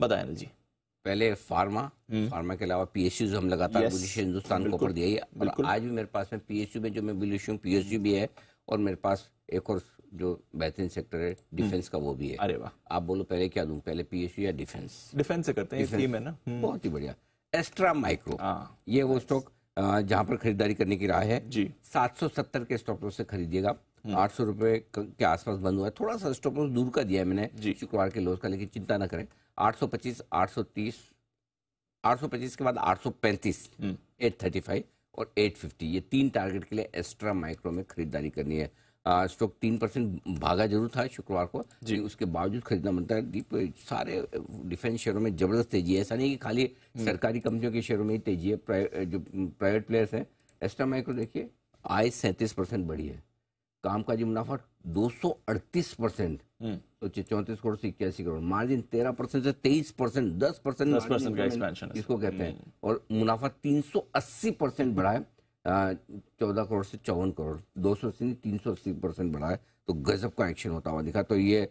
बताएं जी पहले फार्मा हम्म। फार्मा के अलावा पी एस यू जो हम लगातार बुलिश हिंदुस्तान को ऊपर दिया आज भी मेरे पास में पी एस यू में जो मैं बुलिश हूँ पी एस यू भी है और मेरे पास एक और जो बेहतरीन सेक्टर है हम्म। डिफेंस का वो भी है अरे वाह आप बोलो पहले क्या दूं पहले पीएसयू या डिफेंस डिफेंस से करते हैं थीम है ना हम्म। बहुत ही बढ़िया एस्ट्रा हाँ। माइक्रो ये वो स्टॉक जहां पर खरीदारी करने की राय है जी सात सौ सत्तर के स्टॉक से खरीदिएगा आठ सौ रुपए के आसपास बंद हुआ है थोड़ा सा स्टॉक दूर का दिया है मैंने शुक्रवार के लोज का लेकिन चिंता ना करें 825, के बाद 835, 835 हम्म। और 850 ये तीन टारगेट के लिए एक्स्ट्रा माइक्रो में खरीदारी करनी है स्टॉक तीन परसेंट भागा जरूर था शुक्रवार को जी उसके बावजूद खरीदना बनता है दीप सारे डिफेंस शेयरों में जबरदस्त तेजी है ऐसा नहीं कि खाली हम्म। सरकारी कंपनियों के शेयरों में ही तेजी है प्राइवेट जो प्राइवेट प्लेयर्स हैं एक्स्ट्रा माइक्रो देखिए आय सैंतीस परसेंट बढ़ी है जी मुनाफा अड़तीस परसेंट हम्म। तो चौतीस चौंतीस करोड़ से इक्यासी करोड़ मार्जिन तेरह परसेंट से तेईस परसेंट दस परसेंट इसको कहते हैं हम्म। और मुनाफा अस्सी परसेंट बढ़ा है चौदह करोड़ से चौवन करोड़ दो सौ से तीन सौ अस्सी परसेंट बढ़ा है तो गजब का एक्शन होता हुआ दिखा तो ये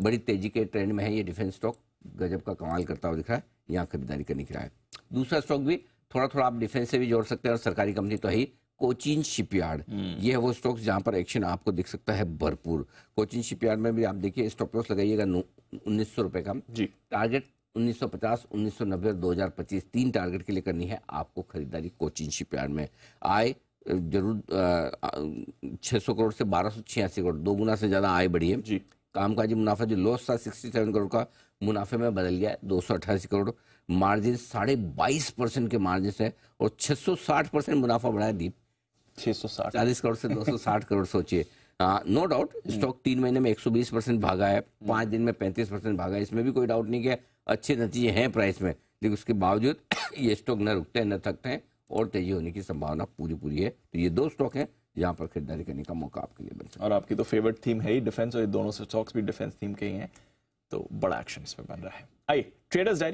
बड़ी तेजी के ट्रेंड में है ये डिफेंस स्टॉक गजब का कमाल करता हुआ दिखा है यहाँ खरीदारी करने के लिए दूसरा स्टॉक भी थोड़ा थोड़ा आप डिफेंस से भी जोड़ सकते हैं और सरकारी कंपनी तो ही कोचिन शिपयार्ड हम्म। ये है वो स्टॉक्स जहां पर एक्शन आपको दिख सकता है भरपूर कोचिन शिपयार्ड में भी आप देखिए स्टॉप लॉस लगाइएगा उन्नीस सौ रुपए का जी टारगेट 1950, 1990 और 2025 तीन टारगेट के लिए करनी है आपको खरीदारी कोचिन शिपयार्ड में आए जरूर छह सौ करोड़ से बारह सौ छियासी करोड़ दो गुना से ज़्यादा आय बढ़ी है जी कामकाजी मुनाफा जो लॉस था सिक्सटी सेवन करोड़ का मुनाफे में बदल गया है दो सौ अट्ठासी करोड़ मार्जिन साढ़े बाईस परसेंट के मार्जिन है और छह सौ साठ परसेंट मुनाफा बढ़ाया दीप चालीस करोड़ से साठ करोड़ सोचिए नो डाउट स्टॉक तीन महीने में बीस परसेंट भागा है पांच दिन में पैंतीस परसेंट भागा है इसमें भी कोई डाउट नहीं किया अच्छे नतीजे हैं प्राइस में लेकिन उसके बावजूद ये स्टॉक न रुकते हैं न थकते हैं और तेजी होने की संभावना पूरी पूरी है तो ये दो स्टॉक है यहाँ पर खरीदारी करने का मौका आपके लिए बन सकता है और आपकी तो फेवरेट थीम है ही डिफेंस और ये दोनों स्टॉक्स भी डिफेंस थीम के ही हैं तो बड़ा एक्शन इसमें बन रहा है आइए ट्रेडर्स डायरी